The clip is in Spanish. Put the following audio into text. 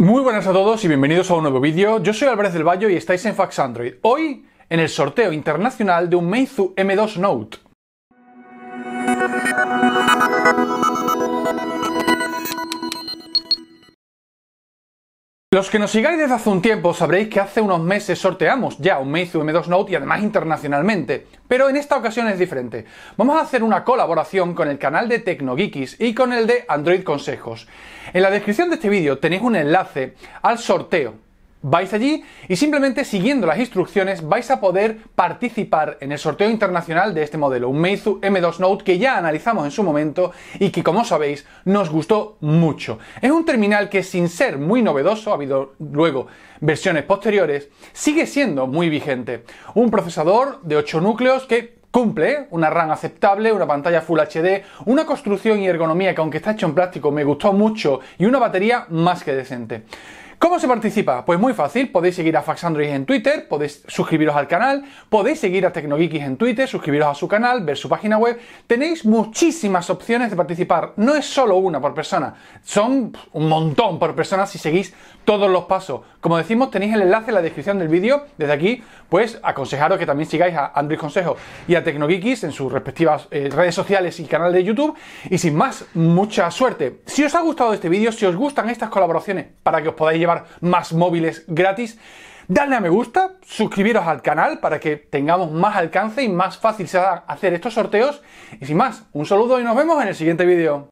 Muy buenas a todos y bienvenidos a un nuevo vídeo. Yo soy Álvarez del Valle y estáis en Fax Android. Hoy, en el sorteo internacional de un Meizu M2 Note. Los que nos sigáis desde hace un tiempo sabréis que hace unos meses sorteamos ya un Meizu M2 Note y además internacionalmente, pero en esta ocasión es diferente. Vamos a hacer una colaboración con el canal de Tecnogeekis y con el de Android Consejos. En la descripción de este vídeo tenéis un enlace al sorteo Vais allí y simplemente siguiendo las instrucciones vais a poder participar en el sorteo internacional de este modelo, un Meizu M2 Note que ya analizamos en su momento y que como sabéis nos gustó mucho. Es un terminal que sin ser muy novedoso, ha habido luego versiones posteriores, sigue siendo muy vigente. Un procesador de 8 núcleos que cumple, ¿eh? una RAM aceptable, una pantalla Full HD, una construcción y ergonomía que aunque está hecho en plástico me gustó mucho y una batería más que decente. ¿Cómo se participa? Pues muy fácil, podéis seguir a Faxandroid en Twitter, podéis suscribiros al canal, podéis seguir a Tecnogeekis en Twitter, suscribiros a su canal, ver su página web. Tenéis muchísimas opciones de participar, no es solo una por persona, son un montón por persona si seguís todos los pasos. Como decimos, tenéis el enlace en la descripción del vídeo. Desde aquí, pues aconsejaros que también sigáis a Android Consejo y a Tecnogeekis en sus respectivas eh, redes sociales y canal de YouTube. Y sin más, mucha suerte. Si os ha gustado este vídeo, si os gustan estas colaboraciones para que os podáis llevar más móviles gratis. dale a me gusta, suscribiros al canal para que tengamos más alcance y más fácil sea hacer estos sorteos. Y sin más, un saludo y nos vemos en el siguiente vídeo.